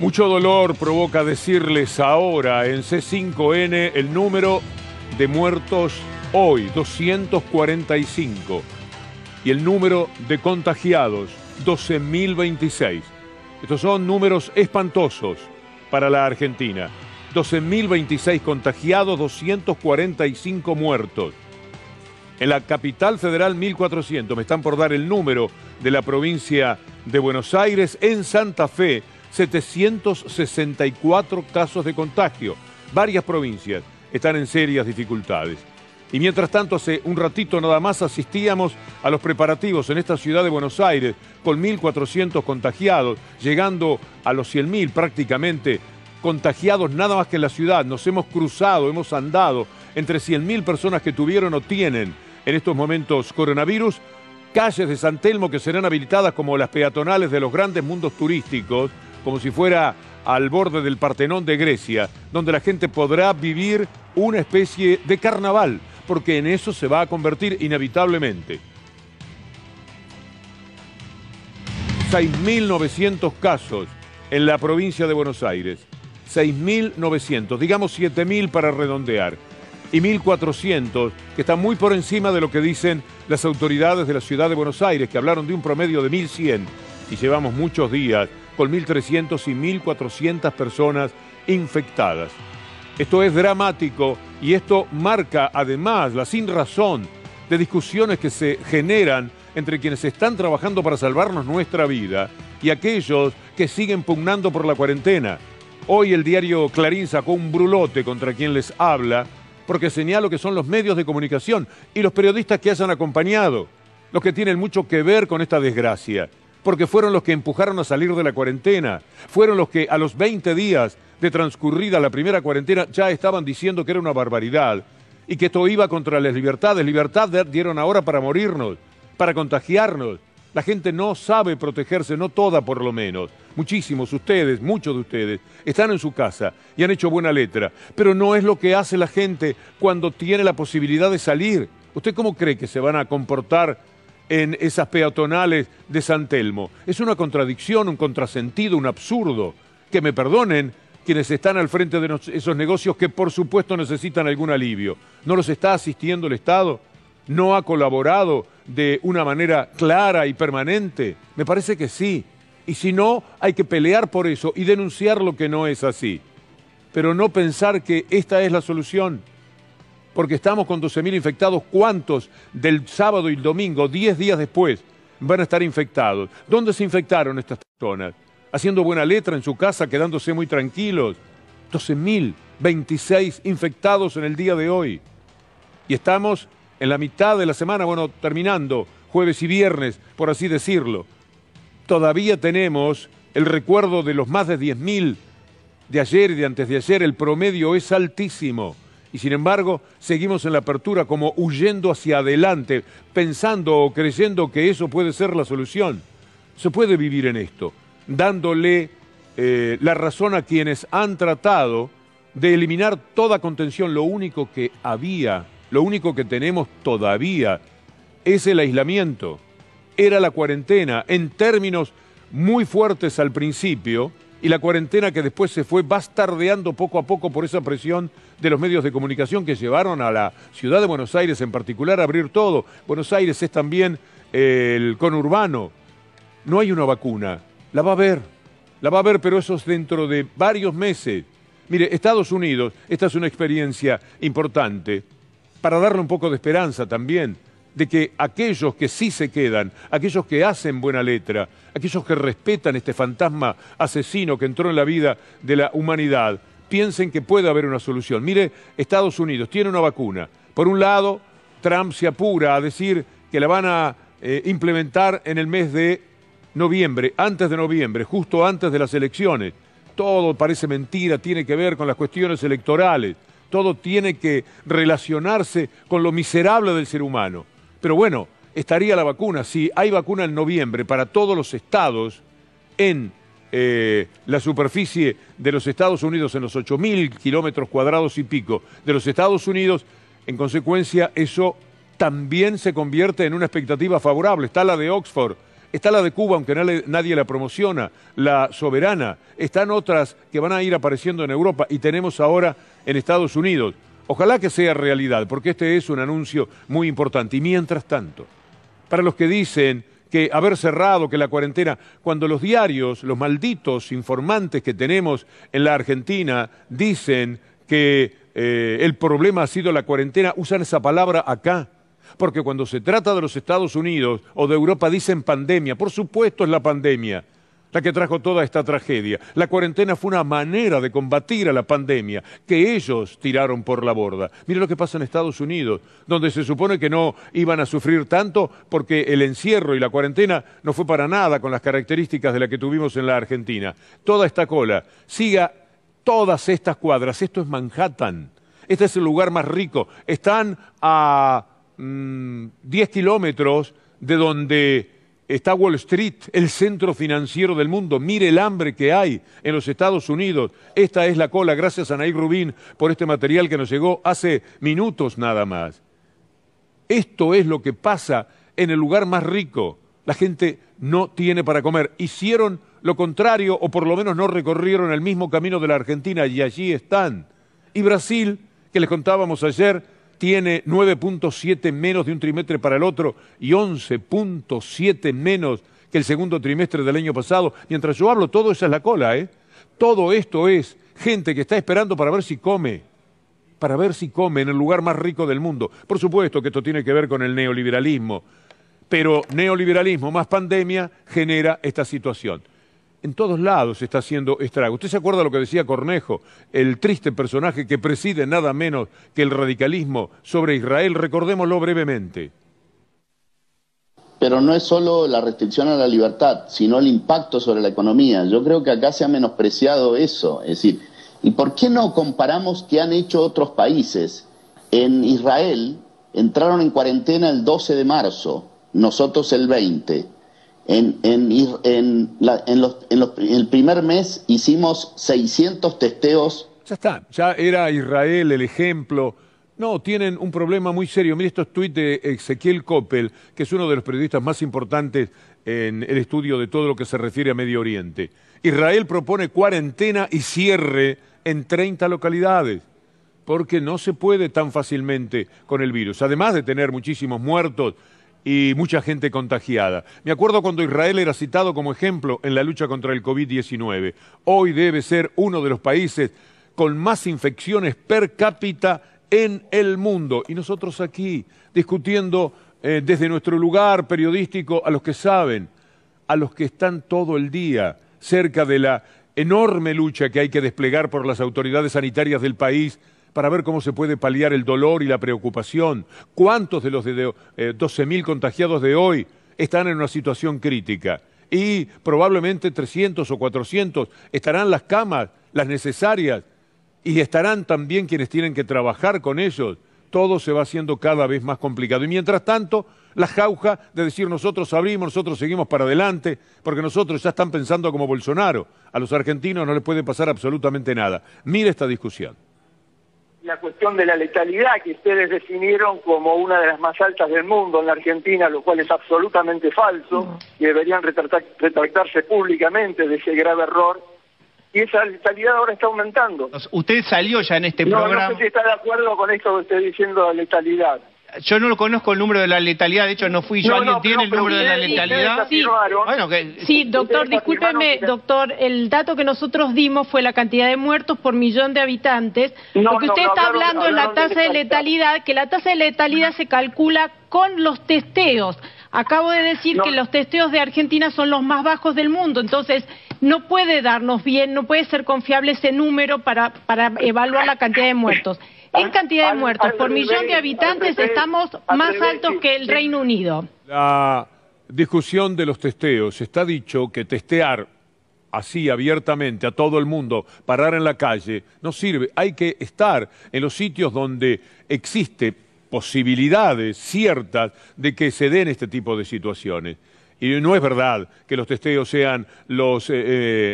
Mucho dolor provoca decirles ahora en C5N el número de muertos hoy, 245, y el número de contagiados, 12.026. Estos son números espantosos para la Argentina. 12.026 contagiados, 245 muertos. En la capital federal 1.400, me están por dar el número de la provincia de Buenos Aires, en Santa Fe 764 casos de contagio. Varias provincias están en serias dificultades. Y mientras tanto, hace un ratito nada más asistíamos a los preparativos en esta ciudad de Buenos Aires, con 1.400 contagiados, llegando a los 100.000 prácticamente contagiados nada más que en la ciudad. Nos hemos cruzado, hemos andado entre 100.000 personas que tuvieron o tienen en estos momentos coronavirus, calles de San Telmo que serán habilitadas como las peatonales de los grandes mundos turísticos, como si fuera al borde del Partenón de Grecia, donde la gente podrá vivir una especie de carnaval, porque en eso se va a convertir inevitablemente. 6.900 casos en la provincia de Buenos Aires. 6.900, digamos 7.000 para redondear, y 1.400, que están muy por encima de lo que dicen las autoridades de la ciudad de Buenos Aires, que hablaron de un promedio de 1.100, y llevamos muchos días con 1.300 y 1.400 personas infectadas. Esto es dramático y esto marca además la sin razón de discusiones que se generan entre quienes están trabajando para salvarnos nuestra vida y aquellos que siguen pugnando por la cuarentena. Hoy el diario Clarín sacó un brulote contra quien les habla porque señalo que son los medios de comunicación y los periodistas que hayan acompañado los que tienen mucho que ver con esta desgracia porque fueron los que empujaron a salir de la cuarentena, fueron los que a los 20 días de transcurrida la primera cuarentena ya estaban diciendo que era una barbaridad y que esto iba contra las libertades. Libertad dieron ahora para morirnos, para contagiarnos. La gente no sabe protegerse, no toda por lo menos. Muchísimos, ustedes, muchos de ustedes, están en su casa y han hecho buena letra, pero no es lo que hace la gente cuando tiene la posibilidad de salir. ¿Usted cómo cree que se van a comportar en esas peatonales de San Telmo. Es una contradicción, un contrasentido, un absurdo. Que me perdonen quienes están al frente de esos negocios que por supuesto necesitan algún alivio. ¿No los está asistiendo el Estado? ¿No ha colaborado de una manera clara y permanente? Me parece que sí. Y si no, hay que pelear por eso y denunciar lo que no es así. Pero no pensar que esta es la solución porque estamos con 12.000 infectados, ¿cuántos del sábado y el domingo, 10 días después, van a estar infectados? ¿Dónde se infectaron estas personas? ¿Haciendo buena letra en su casa, quedándose muy tranquilos? 12.026 infectados en el día de hoy. Y estamos en la mitad de la semana, bueno, terminando, jueves y viernes, por así decirlo. Todavía tenemos el recuerdo de los más de 10.000 de ayer y de antes de ayer, el promedio es altísimo. Y sin embargo, seguimos en la apertura como huyendo hacia adelante, pensando o creyendo que eso puede ser la solución. Se puede vivir en esto, dándole eh, la razón a quienes han tratado de eliminar toda contención. Lo único que había, lo único que tenemos todavía, es el aislamiento. Era la cuarentena en términos muy fuertes al principio, y la cuarentena que después se fue bastardeando poco a poco por esa presión de los medios de comunicación que llevaron a la ciudad de Buenos Aires en particular a abrir todo. Buenos Aires es también eh, el conurbano. No hay una vacuna, la va a haber, la va a haber, pero eso es dentro de varios meses. Mire, Estados Unidos, esta es una experiencia importante para darle un poco de esperanza también de que aquellos que sí se quedan, aquellos que hacen buena letra, aquellos que respetan este fantasma asesino que entró en la vida de la humanidad, piensen que puede haber una solución. Mire, Estados Unidos tiene una vacuna. Por un lado, Trump se apura a decir que la van a eh, implementar en el mes de noviembre, antes de noviembre, justo antes de las elecciones. Todo parece mentira, tiene que ver con las cuestiones electorales, todo tiene que relacionarse con lo miserable del ser humano. Pero bueno, estaría la vacuna. Si hay vacuna en noviembre para todos los estados en eh, la superficie de los Estados Unidos, en los 8.000 kilómetros cuadrados y pico de los Estados Unidos, en consecuencia eso también se convierte en una expectativa favorable. Está la de Oxford, está la de Cuba, aunque nadie la promociona, la soberana, están otras que van a ir apareciendo en Europa y tenemos ahora en Estados Unidos. Ojalá que sea realidad, porque este es un anuncio muy importante. Y mientras tanto, para los que dicen que haber cerrado, que la cuarentena, cuando los diarios, los malditos informantes que tenemos en la Argentina, dicen que eh, el problema ha sido la cuarentena, usan esa palabra acá. Porque cuando se trata de los Estados Unidos o de Europa dicen pandemia, por supuesto es la pandemia la que trajo toda esta tragedia. La cuarentena fue una manera de combatir a la pandemia que ellos tiraron por la borda. Mire lo que pasa en Estados Unidos, donde se supone que no iban a sufrir tanto porque el encierro y la cuarentena no fue para nada con las características de la que tuvimos en la Argentina. Toda esta cola, siga todas estas cuadras, esto es Manhattan, este es el lugar más rico, están a 10 mm, kilómetros de donde está Wall Street, el centro financiero del mundo. Mire el hambre que hay en los Estados Unidos. Esta es la cola. Gracias a Nay Rubín por este material que nos llegó hace minutos nada más. Esto es lo que pasa en el lugar más rico. La gente no tiene para comer. Hicieron lo contrario o por lo menos no recorrieron el mismo camino de la Argentina y allí están. Y Brasil, que les contábamos ayer, tiene 9.7 menos de un trimestre para el otro y 11.7 menos que el segundo trimestre del año pasado. Mientras yo hablo, todo esa es la cola, ¿eh? Todo esto es gente que está esperando para ver si come, para ver si come en el lugar más rico del mundo. Por supuesto que esto tiene que ver con el neoliberalismo, pero neoliberalismo más pandemia genera esta situación en todos lados está haciendo estrago. ¿Usted se acuerda lo que decía Cornejo, el triste personaje que preside nada menos que el radicalismo sobre Israel? Recordémoslo brevemente. Pero no es solo la restricción a la libertad, sino el impacto sobre la economía. Yo creo que acá se ha menospreciado eso. Es decir, ¿y por qué no comparamos qué han hecho otros países? En Israel entraron en cuarentena el 12 de marzo, nosotros el 20 en, el primer mes hicimos 600 testeos. Ya está, ya era Israel el ejemplo. No, tienen un problema muy serio. Mire estos tuits de Ezequiel Coppel, que es uno de los periodistas más importantes en el estudio de todo lo que se refiere a Medio Oriente. Israel propone cuarentena y cierre en 30 localidades, porque no se puede tan fácilmente con el virus. Además de tener muchísimos muertos, y mucha gente contagiada. Me acuerdo cuando Israel era citado como ejemplo en la lucha contra el COVID-19. Hoy debe ser uno de los países con más infecciones per cápita en el mundo. Y nosotros aquí discutiendo eh, desde nuestro lugar periodístico a los que saben, a los que están todo el día cerca de la enorme lucha que hay que desplegar por las autoridades sanitarias del país para ver cómo se puede paliar el dolor y la preocupación. ¿Cuántos de los 12.000 eh, contagiados de hoy están en una situación crítica? Y probablemente 300 o 400 estarán las camas, las necesarias, y estarán también quienes tienen que trabajar con ellos. Todo se va haciendo cada vez más complicado. Y mientras tanto, la jauja de decir nosotros abrimos, nosotros seguimos para adelante, porque nosotros ya están pensando como Bolsonaro. A los argentinos no les puede pasar absolutamente nada. Mire esta discusión la cuestión de la letalidad que ustedes definieron como una de las más altas del mundo en la Argentina, lo cual es absolutamente falso y deberían retractarse públicamente de ese grave error. Y esa letalidad ahora está aumentando. Usted salió ya en este programa. No sé si está de acuerdo con esto que estoy diciendo de la letalidad. Yo no lo conozco el número de la letalidad, de hecho no fui yo. ¿Alguien tiene el número de la letalidad? Sí, doctor, discúlpeme, doctor, el dato que nosotros dimos fue la cantidad de muertos por millón de habitantes. lo que usted está hablando es la tasa de letalidad, que la tasa de letalidad se calcula con los testeos. Acabo de decir que los testeos de Argentina son los más bajos del mundo, entonces no puede darnos bien, no puede ser confiable ese número para, para evaluar la cantidad de muertos. En cantidad de muertos por millón de habitantes estamos más altos que el Reino Unido. La discusión de los testeos. Está dicho que testear así abiertamente a todo el mundo, parar en la calle, no sirve. Hay que estar en los sitios donde existe posibilidades ciertas de que se den este tipo de situaciones. Y no es verdad que los testeos sean los eh,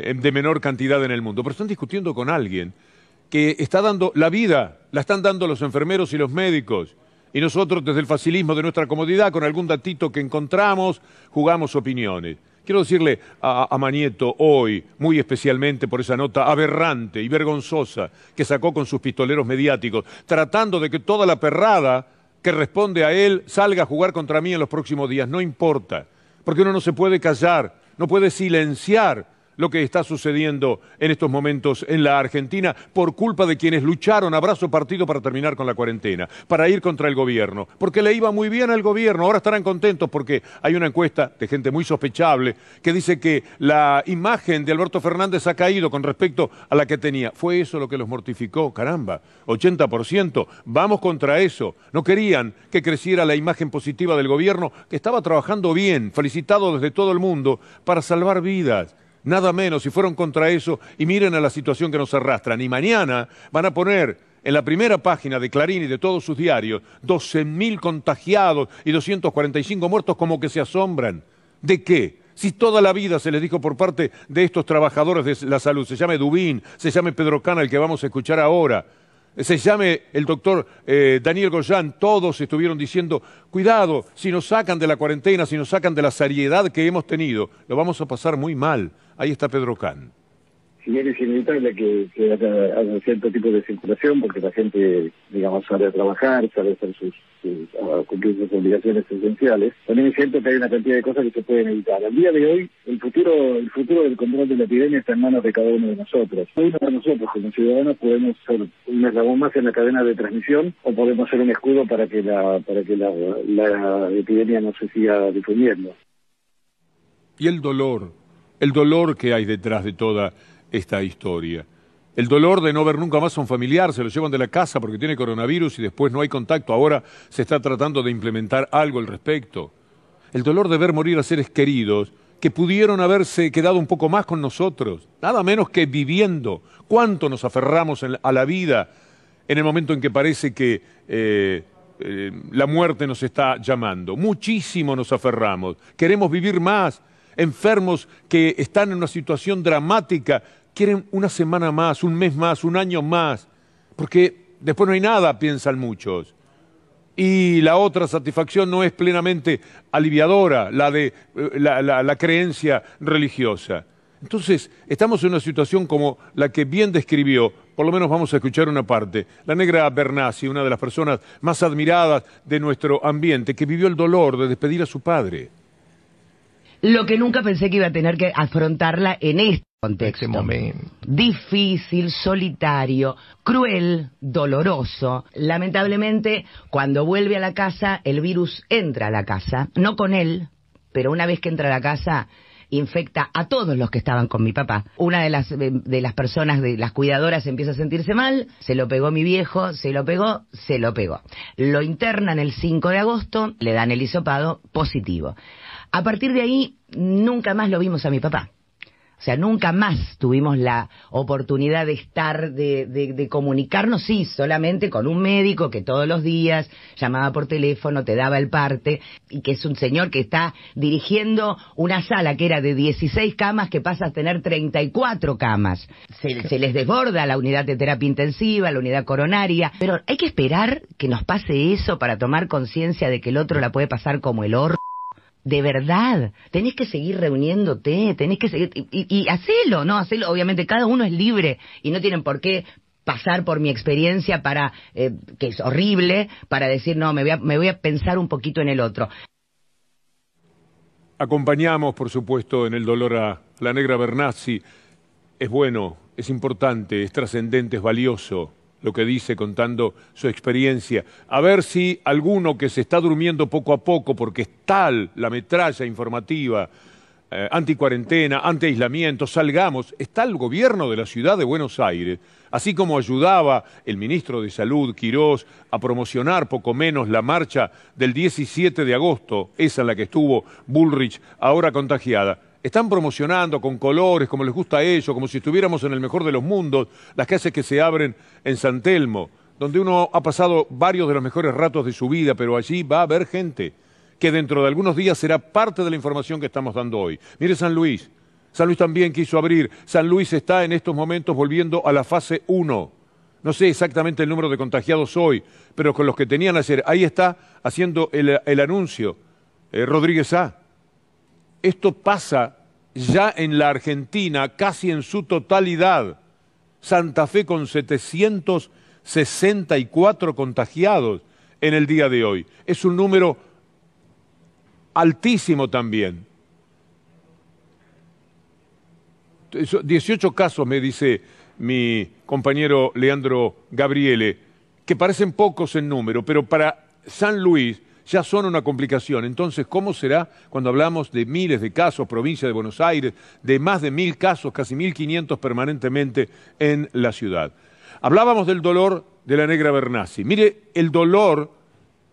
eh, de menor cantidad en el mundo, pero están discutiendo con alguien que está dando la vida, la están dando los enfermeros y los médicos. Y nosotros desde el facilismo de nuestra comodidad, con algún datito que encontramos, jugamos opiniones. Quiero decirle a, a, Manieto hoy, muy especialmente por esa nota aberrante y vergonzosa que sacó con sus pistoleros mediáticos, tratando de que toda la perrada que responde a él salga a jugar contra mí en los próximos días. No importa, porque uno no se puede callar, no puede silenciar lo que está sucediendo en estos momentos en la Argentina por culpa de quienes lucharon a brazo partido para terminar con la cuarentena, para ir contra el gobierno, porque le iba muy bien al gobierno, ahora estarán contentos porque hay una encuesta de gente muy sospechable que dice que la imagen de Alberto Fernández ha caído con respecto a la que tenía. Fue eso lo que los mortificó, caramba, 80%, vamos contra eso. No querían que creciera la imagen positiva del gobierno que estaba trabajando bien, felicitado desde todo el mundo para salvar vidas nada menos, si fueron contra eso, y miren a la situación que nos arrastran. Y mañana van a poner en la primera página de Clarín y de todos sus diarios 12.000 contagiados y 245 muertos, como que se asombran. ¿De qué? Si toda la vida se les dijo por parte de estos trabajadores de la salud, se llame Dubín, se llame Pedro Cana, el que vamos a escuchar ahora, se llame el doctor eh, Daniel Goyán, todos estuvieron diciendo, cuidado, si nos sacan de la cuarentena, si nos sacan de la seriedad que hemos tenido, lo vamos a pasar muy mal. Ahí está Pedro Can si bien es inevitable que, que haya, cierto tipo de circulación, porque la gente, digamos, sale a trabajar, sale a, hacer sus, cumplir sus obligaciones esenciales, también siento que hay una cantidad de cosas que se pueden evitar. Al día de hoy, el futuro el futuro del control de la epidemia está en manos de cada uno de nosotros. Hoy de nosotros, como ciudadanos, podemos ser un eslabón más en la cadena de transmisión o podemos ser un escudo para que la, para que la, la epidemia no se siga difundiendo. Y el dolor, el dolor que hay detrás de toda esta historia. El dolor de no ver nunca más a un familiar, se lo llevan de la casa porque tiene coronavirus y después no hay contacto. Ahora se está tratando de implementar algo al respecto. El dolor de ver morir a seres queridos que pudieron haberse quedado un poco más con nosotros, nada menos que viviendo. ¿Cuánto nos aferramos a la vida en el momento en que parece que eh, eh, la muerte nos está llamando? Muchísimo nos aferramos. Queremos vivir más. Enfermos que están en una situación dramática quieren una semana más, un mes más, un año más, porque después no hay nada, piensan muchos. Y la otra satisfacción no es plenamente aliviadora, la de eh, la, creencia religiosa. Entonces, estamos en una situación como la que bien describió, por lo menos vamos a escuchar una parte, la negra Bernasi, una de las personas más admiradas de nuestro ambiente, que vivió el dolor de despedir a su padre. Lo que nunca pensé que iba a tener que afrontarla en este, este contexto. Difícil, solitario, cruel, doloroso. Lamentablemente, cuando vuelve a la casa, el virus entra a la casa. No con él, pero una vez que entra a la casa, infecta a todos los que estaban con mi papá. Una de las, eh, de las personas, de las cuidadoras, empieza a sentirse mal, se lo pegó mi viejo, se lo pegó, se lo pegó. Lo internan el 5 de agosto, le dan el hisopado positivo. A partir de ahí, nunca más lo vimos a mi papá. O sea, nunca más tuvimos la oportunidad de estar, de, comunicarnos, sí, solamente con un médico que todos los días llamaba por teléfono, te daba el parte, y que es un señor que está dirigiendo una sala que era de 16 camas que pasa a tener 34 camas. Se, les desborda la unidad de terapia intensiva, la unidad coronaria, pero hay que esperar que nos pase eso para tomar conciencia de que el otro la puede pasar como el oro de verdad, tenés que seguir reuniéndote, tenés que seguir, y, y, hacelo, ¿no? Hacelo, obviamente, cada uno es libre y no tienen por qué pasar por mi experiencia para, eh, que es horrible, para decir, no, me voy, a, me voy a pensar un poquito en el otro. Acompañamos, por supuesto, en el dolor a la negra Bernazzi. Es bueno, es importante, es trascendente, es valioso lo que dice contando su experiencia. A ver si alguno que se está durmiendo poco a poco, porque es tal la metralla informativa, eh, anticuarentena, anti-aislamiento, salgamos, está el gobierno de la ciudad de Buenos Aires, así como ayudaba el ministro de Salud, Quirós, a promocionar poco menos la marcha del 17 de agosto, esa en la que estuvo Bullrich ahora contagiada están promocionando con colores, como les gusta a ellos, como si estuviéramos en el mejor de los mundos, las casas que se abren en San Telmo, donde uno ha pasado varios de los mejores ratos de su vida, pero allí va a haber gente que dentro de algunos días será parte de la información que estamos dando hoy. Mire San Luis, San Luis también quiso abrir, San Luis está en estos momentos volviendo a la fase 1. No sé exactamente el número de contagiados hoy, pero con los que tenían ayer, ahí está haciendo el, anuncio eh, Rodríguez A esto pasa ya en la Argentina casi en su totalidad. Santa Fe con 764 contagiados en el día de hoy. Es un número altísimo también. 18 casos, me dice mi compañero Leandro Gabriele, que parecen pocos en número, pero para San Luis ya son una complicación. Entonces, ¿cómo será cuando hablamos de miles de casos, provincia de Buenos Aires, de más de mil casos, casi mil quinientos permanentemente en la ciudad? Hablábamos del dolor de la negra Bernasi. Mire el dolor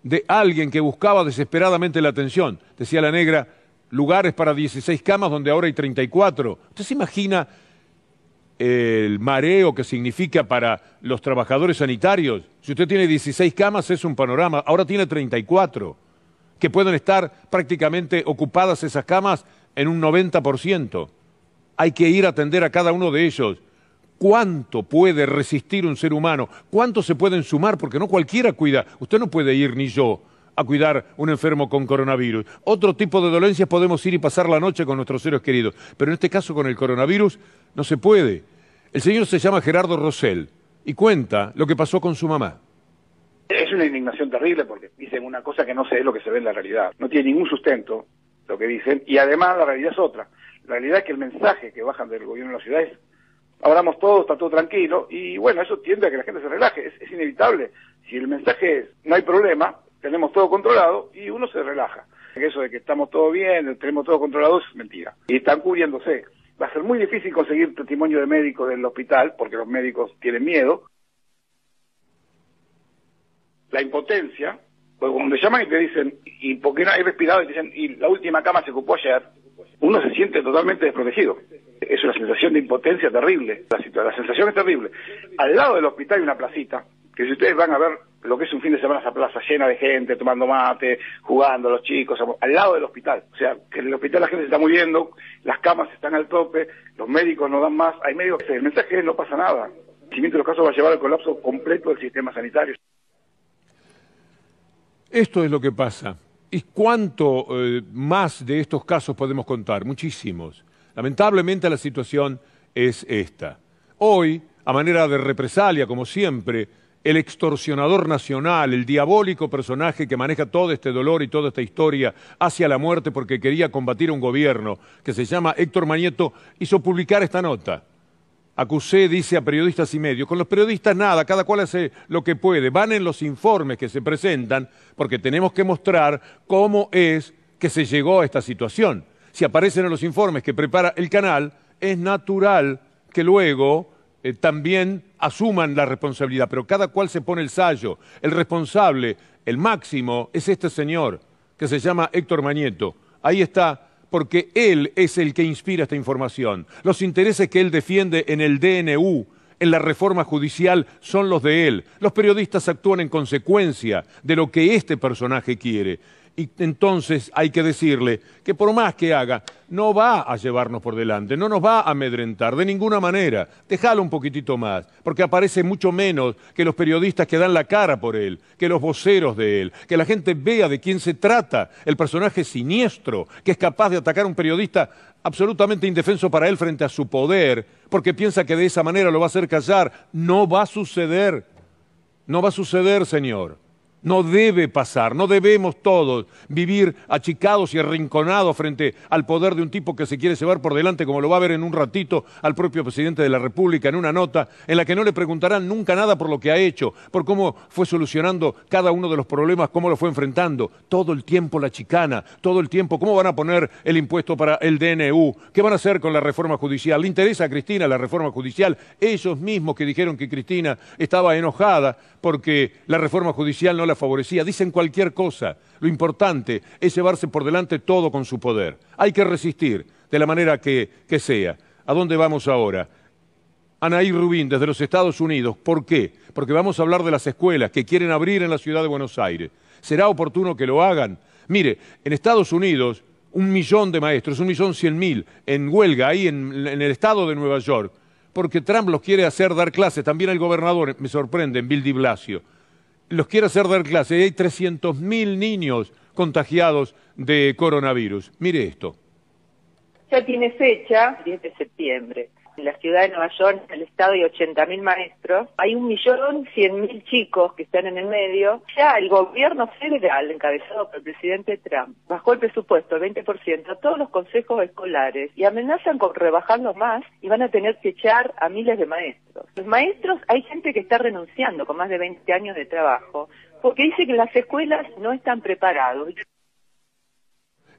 de alguien que buscaba desesperadamente la atención. Decía la negra, lugares para 16 camas donde ahora hay 34. ¿Usted se imagina el mareo que significa para los trabajadores sanitarios. Si usted tiene 16 camas es un panorama, ahora tiene 34, que pueden estar prácticamente ocupadas esas camas en un 90%. Hay que ir a atender a cada uno de ellos. ¿Cuánto puede resistir un ser humano? ¿Cuánto se pueden sumar? Porque no cualquiera cuida. Usted no puede ir ni yo a cuidar un enfermo con coronavirus. Otro tipo de dolencias podemos ir y pasar la noche con nuestros seres queridos, pero en este caso con el coronavirus no se puede. El señor se llama Gerardo Rosell y cuenta lo que pasó con su mamá. Es una indignación terrible porque dicen una cosa que no se sé, lo que se ve en la realidad. No tiene ningún sustento lo que dicen y además la realidad es otra. La realidad es que el mensaje que bajan del gobierno de la ciudad es hablamos todos, está todo tranquilo y bueno, eso tiende a que la gente se relaje, es inevitable. Si el mensaje es no hay problema, tenemos todo controlado y uno se relaja. Eso de que estamos todo bien, tenemos todo controlado es mentira. Y están cubriéndose. Va a ser muy difícil conseguir testimonio de médicos del hospital porque los médicos tienen miedo. La impotencia, porque cuando te llaman y te dicen, ¿y porque no hay respirado? Y te dicen, y la última cama se ocupó ayer. Uno se siente totalmente desprotegido. Es una sensación de impotencia terrible. La, la sensación es terrible. Al lado del hospital hay una placita que si ustedes van a ver lo que es un fin de semana esa plaza llena de gente tomando mate, jugando los chicos, al lado del hospital. O sea, que en el hospital la gente se está muriendo, las camas están al tope, los médicos no dan más, hay médicos que el mensaje es no pasa nada. El crecimiento de los casos va a llevar al colapso completo del sistema sanitario. Esto es lo que pasa. ¿Y cuánto eh, más de estos casos podemos contar? Muchísimos. Lamentablemente la situación es esta. Hoy, a manera de represalia, como siempre, el extorsionador nacional, el diabólico personaje que maneja todo este dolor y toda esta historia hacia la muerte porque quería combatir un gobierno, que se llama Héctor Mañeto, hizo publicar esta nota. Acusé, dice a periodistas y medios. Con los periodistas nada, cada cual hace lo que puede. Van en los informes que se presentan porque tenemos que mostrar cómo es que se llegó a esta situación. Si aparecen en los informes que prepara el canal, es natural que luego eh, también asuman la responsabilidad, pero cada cual se pone el sallo. El responsable, el máximo, es este señor, que se llama Héctor Mañeto. Ahí está, porque él es el que inspira esta información. Los intereses que él defiende en el DNU, en la reforma judicial, son los de él. Los periodistas actúan en consecuencia de lo que este personaje quiere y entonces hay que decirle que por más que haga, no va a llevarnos por delante, no nos va a amedrentar de ninguna manera. Dejalo un poquitito más, porque aparece mucho menos que los periodistas que dan la cara por él, que los voceros de él, que la gente vea de quién se trata, el personaje siniestro que es capaz de atacar a un periodista absolutamente indefenso para él frente a su poder, porque piensa que de esa manera lo va a hacer callar. No va a suceder. No va a suceder, señor. No debe pasar, no debemos todos vivir achicados y arrinconados frente al poder de un tipo que se quiere llevar por delante, como lo va a ver en un ratito al propio presidente de la República, en una nota en la que no le preguntarán nunca nada por lo que ha hecho, por cómo fue solucionando cada uno de los problemas, cómo lo fue enfrentando. Todo el tiempo la chicana, todo el tiempo, cómo van a poner el impuesto para el DNU, qué van a hacer con la reforma judicial. ¿Le interesa a Cristina la reforma judicial? Ellos mismos que dijeron que Cristina estaba enojada porque la reforma judicial no la favorecía, dicen cualquier cosa. Lo importante es llevarse por delante todo con su poder. Hay que resistir, de la manera que, que sea. ¿A dónde vamos ahora? Anaí Rubín, desde los Estados Unidos. ¿Por qué? Porque vamos a hablar de las escuelas que quieren abrir en la ciudad de Buenos Aires. ¿Será oportuno que lo hagan? Mire, en Estados Unidos, un millón de maestros, un millón cien mil en huelga, ahí en, el estado de Nueva York, porque Trump los quiere hacer dar clases. También el gobernador, me sorprende, en Bill de Blasio los quiero hacer dar clase. hay 300.000 niños contagiados de coronavirus. Mire esto. Ya tiene fecha, 10 de septiembre en la ciudad de Nueva York, en el estado hay 80.000 maestros, hay un millón cien mil chicos que están en el medio. Ya el gobierno federal, encabezado por el presidente Trump, bajó el presupuesto 20% a todos los consejos escolares y amenazan con rebajarlo más y van a tener que echar a miles de maestros. Los maestros, hay gente que está renunciando con más de 20 años de trabajo porque dice que las escuelas no están preparadas.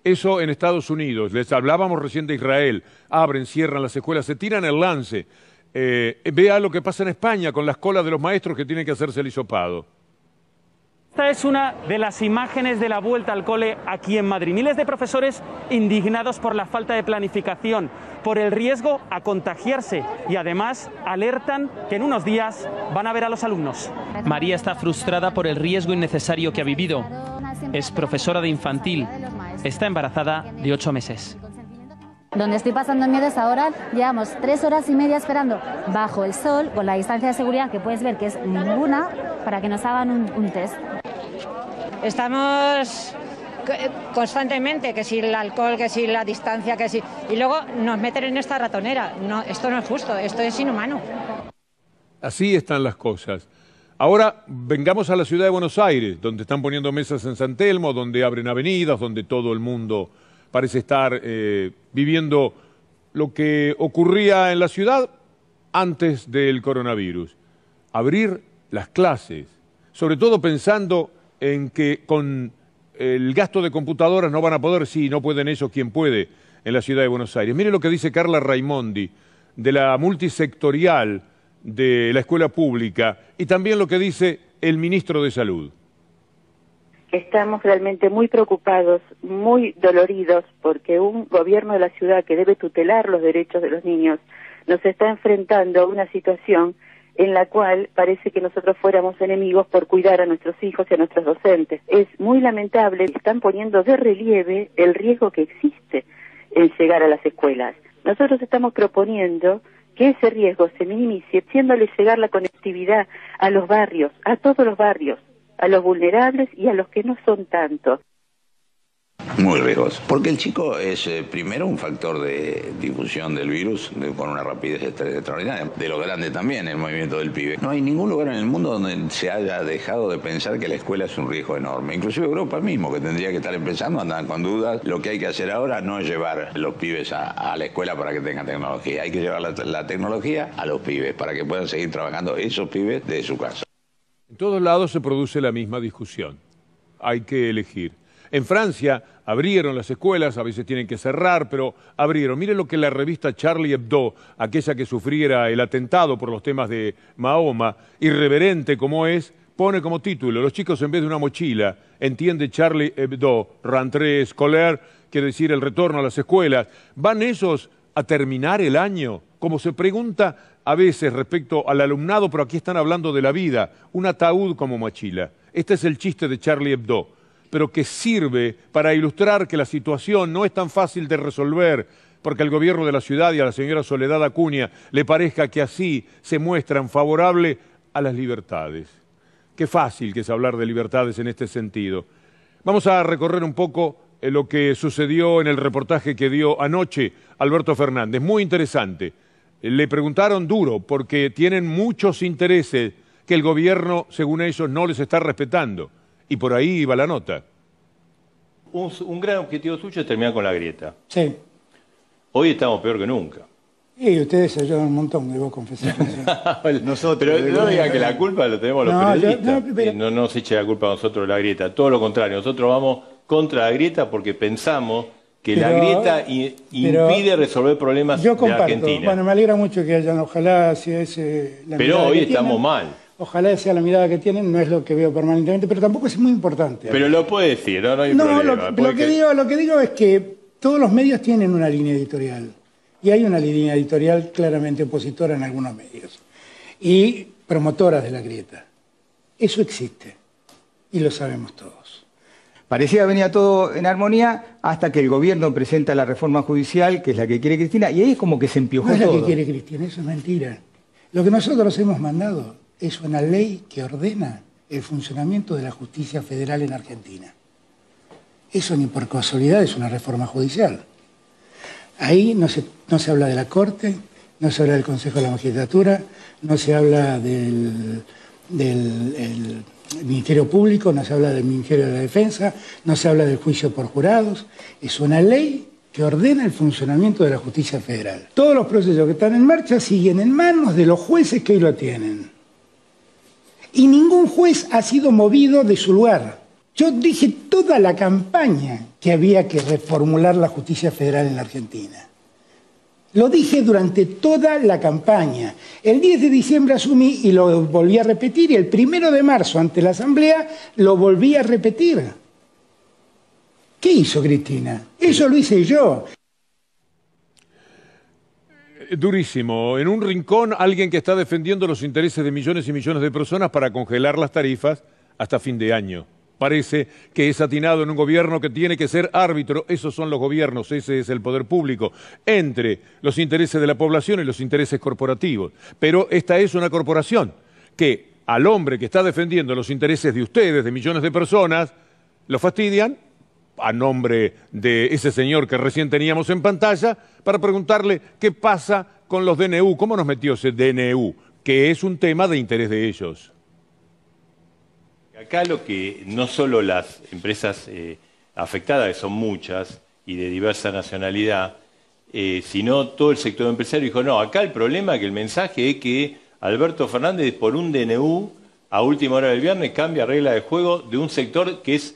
Eso en Estados Unidos. Les hablábamos recién de Israel. Abren, cierran las escuelas, se tiran el lance. Eh, vea lo que pasa en España con las colas de los maestros que tienen que hacerse el hisopado. Esta es una de las imágenes de la vuelta al cole aquí en Madrid. Miles de profesores indignados por la falta de planificación, por el riesgo a contagiarse y además alertan que en unos días van a ver a los alumnos. María está frustrada por el riesgo innecesario que ha vivido. Es profesora de infantil está embarazada de ocho meses. Donde estoy pasando miedo es ahora, llevamos tres horas y media esperando bajo el sol, con la distancia de seguridad que puedes ver que es ninguna, para que nos hagan un, test. Estamos constantemente, que si el alcohol, que si la distancia, que si... Y luego nos meten en esta ratonera. No, esto no es justo, esto es inhumano. Así están las cosas. Ahora vengamos a la ciudad de Buenos Aires, donde están poniendo mesas en San Telmo, donde abren avenidas, donde todo el mundo parece estar eh, viviendo lo que ocurría en la ciudad antes del coronavirus. Abrir las clases, sobre todo pensando en que con el gasto de computadoras no van a poder, sí, no pueden ellos, quien puede en la ciudad de Buenos Aires. Mire lo que dice Carla Raimondi de la multisectorial de la escuela pública y también lo que dice el ministro de Salud. Estamos realmente muy preocupados, muy doloridos, porque un gobierno de la ciudad que debe tutelar los derechos de los niños nos está enfrentando a una situación en la cual parece que nosotros fuéramos enemigos por cuidar a nuestros hijos y a nuestros docentes. Es muy lamentable, están poniendo de relieve el riesgo que existe en llegar a las escuelas. Nosotros estamos proponiendo ese riesgo se minimice, haciéndole llegar la conectividad a los barrios, a todos los barrios, a los vulnerables y a los que no son tantos. Muy riesgoso. Porque el chico es eh, primero un factor de difusión del virus con una rapidez extraordinaria. De lo grande también el movimiento del pibe. No hay ningún lugar en el mundo donde se haya dejado de pensar que la escuela es un riesgo enorme. Inclusive Europa mismo, que tendría que estar empezando, andan con dudas. Lo que hay que hacer ahora no es llevar los pibes a, la escuela para que tengan tecnología. Hay que llevar la tecnología a los pibes para que puedan seguir trabajando esos pibes de su casa. En todos lados se produce la misma discusión. Hay que elegir en Francia abrieron las escuelas, a veces tienen que cerrar, pero abrieron. Mire lo que la revista Charlie Hebdo, aquella que sufriera el atentado por los temas de Mahoma, irreverente como es, pone como título, los chicos en vez de una mochila, entiende Charlie Hebdo, rentrée scolaire, quiere decir el retorno a las escuelas, ¿van esos a terminar el año? Como se pregunta a veces respecto al alumnado, pero aquí están hablando de la vida, un ataúd como mochila. Este es el chiste de Charlie Hebdo pero que sirve para ilustrar que la situación no es tan fácil de resolver, porque al gobierno de la ciudad y a la señora Soledad Acuña le parezca que así se muestran favorable a las libertades. Qué fácil que es hablar de libertades en este sentido. Vamos a recorrer un poco eh, lo que sucedió en el reportaje que dio anoche Alberto Fernández. Muy interesante. Le preguntaron duro porque tienen muchos intereses que el gobierno, según ellos, no les está respetando. Y por ahí iba la nota. Un, gran objetivo suyo es terminar con la grieta. Sí. Hoy estamos peor que nunca. Y ustedes ayudan un montón, debo confesar. nosotros, pero no diga que la culpa la tenemos los periodistas. no, nos eche la culpa a nosotros la grieta. Todo lo contrario, nosotros vamos contra la grieta porque pensamos que la grieta impide resolver problemas yo comparto. Bueno, me alegra mucho que hayan, ojalá si ese la Pero hoy estamos mal. Ojalá sea la mirada que tienen, no es lo que veo permanentemente, pero tampoco es muy importante. Pero lo puede decir, no, no Lo, que digo, lo que digo es que todos los medios tienen una línea editorial. Y hay una línea editorial claramente opositora en algunos medios. Y promotoras de la grieta. Eso existe. Y lo sabemos todos. Parecía venía todo en armonía hasta que el gobierno presenta la reforma judicial, que es la que quiere Cristina, y ahí es como que se empiojó no es la que quiere Cristina, eso es mentira. Lo que nosotros hemos mandado es una ley que ordena el funcionamiento de la justicia federal en Argentina. Eso ni por casualidad es una reforma judicial. Ahí no se, habla de la Corte, no se habla del Consejo de la Magistratura, no se habla del, Ministerio Público, no se habla del Ministerio de la Defensa, no se habla del juicio por jurados. Es una ley que ordena el funcionamiento de la justicia federal. Todos los procesos que están en marcha siguen en manos de los jueces que hoy lo tienen y ningún juez ha sido movido de su lugar. Yo dije toda la campaña que había que reformular la justicia federal en la Argentina. Lo dije durante toda la campaña. El 10 de diciembre asumí y lo volví a repetir y el 1 de marzo ante la Asamblea lo volví a repetir. ¿Qué hizo Cristina? Eso lo hice yo. Eh, durísimo. En un rincón, alguien que está defendiendo los intereses de millones y millones de personas para congelar las tarifas hasta fin de año. Parece que es atinado en un gobierno que tiene que ser árbitro. Esos son los gobiernos, ese es el poder público, entre los intereses de la población y los intereses corporativos. Pero esta es una corporación que al hombre que está defendiendo los intereses de ustedes, de millones de personas, lo fastidian a nombre de ese señor que recién teníamos en pantalla para preguntarle qué pasa con los DNU, cómo nos metió ese DNU, que es un tema de interés de ellos. Acá lo que no solo las empresas eh, afectadas, que son muchas y de diversa nacionalidad, eh, sino todo el sector empresario dijo, no, acá el problema, que el mensaje es que Alberto Fernández por un DNU a última hora del viernes cambia regla de juego de un sector que es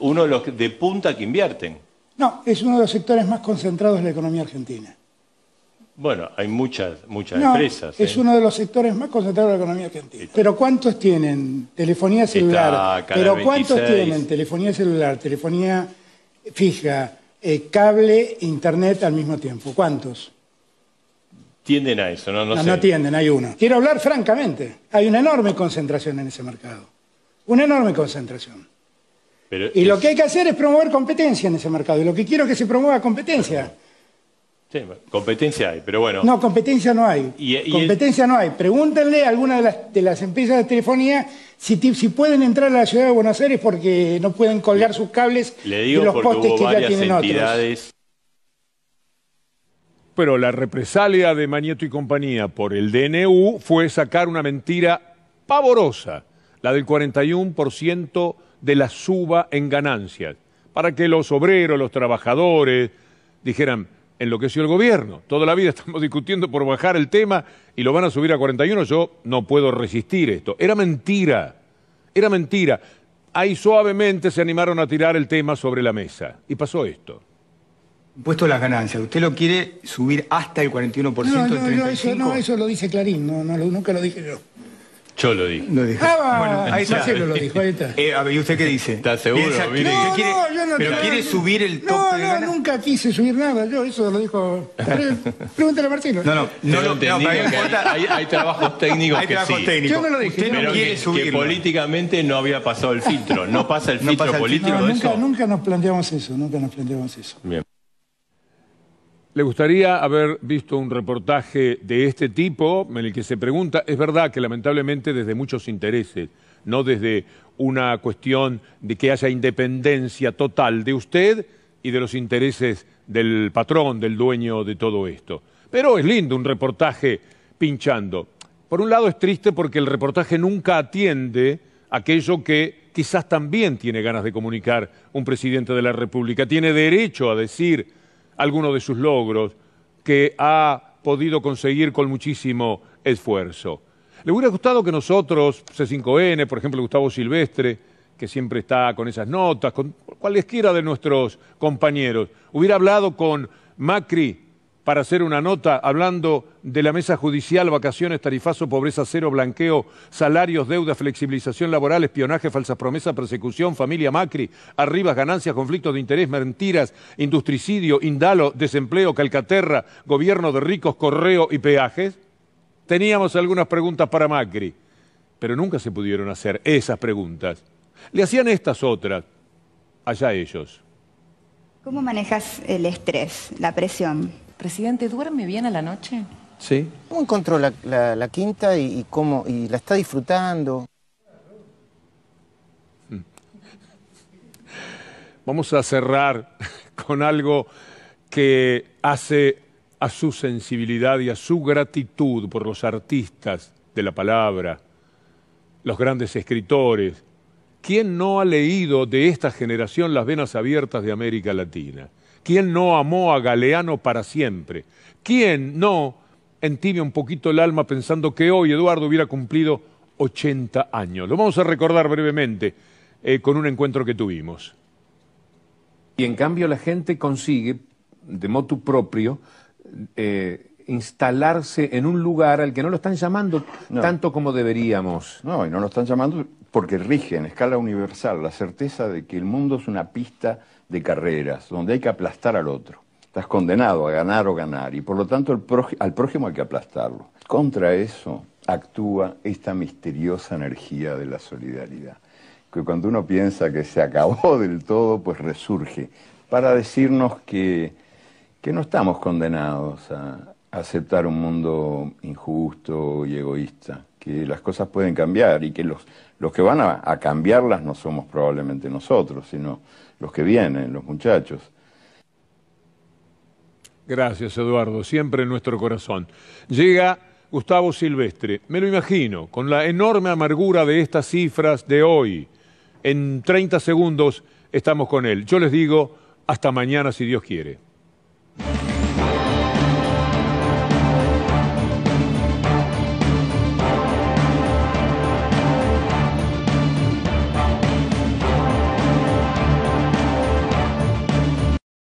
uno de los de punta que invierten. No, es uno de los sectores más concentrados de la economía argentina. Bueno, hay muchas, muchas empresas. Es ¿eh? uno de los sectores más concentrados de la economía argentina. pero ¿cuántos tienen telefonía celular? Pero ¿cuántos tienen telefonía celular, telefonía fija, eh, cable, internet al mismo tiempo? ¿Cuántos? Tienden a eso, no, no, no, sé. no tienden, hay uno. Quiero hablar francamente. Hay una enorme concentración en ese mercado. Una enorme concentración y lo que hay que hacer es promover competencia en ese mercado. Y lo que quiero es que se promueva competencia. Sí, competencia hay, pero bueno. No, competencia no hay. competencia no hay. Pregúntenle a alguna de las, empresas de telefonía si, pueden entrar a la ciudad de Buenos Aires porque no pueden colgar sus cables Le de los postes que ya tienen entidades... Pero la represalia de Mañeto y compañía por el DNU fue sacar una mentira pavorosa, la del 41% de la suba en ganancias, para que los obreros, los trabajadores, dijeran, enloqueció el gobierno, toda la vida estamos discutiendo por bajar el tema y lo van a subir a 41, yo no puedo resistir esto. Era mentira, era mentira. Ahí suavemente se animaron a tirar el tema sobre la mesa y pasó esto impuesto las ganancias. ¿Usted lo quiere subir hasta el 41% no, 35%? No eso, no, eso lo dice Clarín, no, nunca lo dije yo. Yo lo dije. Lo dije. Ah, bueno, ahí está. lo dijo, ahí está. Eh, a ver, ¿y usted qué dice? ¿Está seguro? mire, no, yo no, ¿Pero quiere subir el tope No, no, nunca quise subir nada. Yo eso lo dijo... Pregúntale a Marcelo. No, no, no lo entendí. hay, trabajos técnicos hay que trabajos sí. Técnicos. Yo no lo dije. no que, que políticamente no había pasado el filtro. No pasa el filtro político. de nunca, eso. nunca nos planteamos eso, nunca nos planteamos eso. Bien. Le gustaría haber visto un reportaje de este tipo en el que se pregunta, es verdad que lamentablemente desde muchos intereses, no desde una cuestión de que haya independencia total de usted y de los intereses del patrón, del dueño de todo esto. Pero es lindo un reportaje pinchando. Por un lado es triste porque el reportaje nunca atiende aquello que quizás también tiene ganas de comunicar un presidente de la República. Tiene derecho a decir algunos de sus logros que ha podido conseguir con muchísimo esfuerzo. Le hubiera gustado que nosotros, C5N, por ejemplo Gustavo Silvestre, que siempre está con esas notas, con cualesquiera de nuestros compañeros, hubiera hablado con Macri para hacer una nota hablando de la mesa judicial, vacaciones, tarifazo, pobreza cero, blanqueo, salarios, deuda, flexibilización laboral, espionaje, falsas promesas, persecución, familia Macri, arribas, ganancias, conflictos de interés, mentiras, industricidio, indalo, desempleo, calcaterra, gobierno de ricos, correo y peajes? Teníamos algunas preguntas para Macri, pero nunca se pudieron hacer esas preguntas. Le hacían estas otras, allá ellos. ¿Cómo manejas el estrés, la presión? Presidente, ¿duerme bien a la noche? Sí. ¿Cómo encontró la, quinta y, cómo, y la está disfrutando? Mm. Vamos a cerrar con algo que hace a su sensibilidad y a su gratitud por los artistas de la palabra, los grandes escritores. ¿Quién no ha leído de esta generación Las Venas Abiertas de América Latina? ¿Quién no amó a Galeano para siempre? ¿Quién no entibia un poquito el alma pensando que hoy Eduardo hubiera cumplido 80 años? Lo vamos a recordar brevemente eh, con un encuentro que tuvimos. Y en cambio la gente consigue, de modo propio, eh, instalarse en un lugar al que no lo están llamando tanto como deberíamos. No, y no lo están llamando porque rige en escala universal la certeza de que el mundo es una pista de carreras, donde hay que aplastar al otro. Estás condenado a ganar o ganar y por lo tanto al prójimo hay que aplastarlo. Contra eso actúa esta misteriosa energía de la solidaridad, que cuando uno piensa que se acabó del todo, pues resurge, para decirnos que no estamos condenados a, aceptar un mundo injusto y egoísta, que las cosas pueden cambiar y que los, que van a, a cambiarlas no somos probablemente nosotros, sino los que vienen, los muchachos. Gracias, Eduardo. Siempre en nuestro corazón. Llega Gustavo Silvestre. Me lo imagino, con la enorme amargura de estas cifras de hoy. En 30 segundos estamos con él. Yo les digo, hasta mañana si Dios quiere.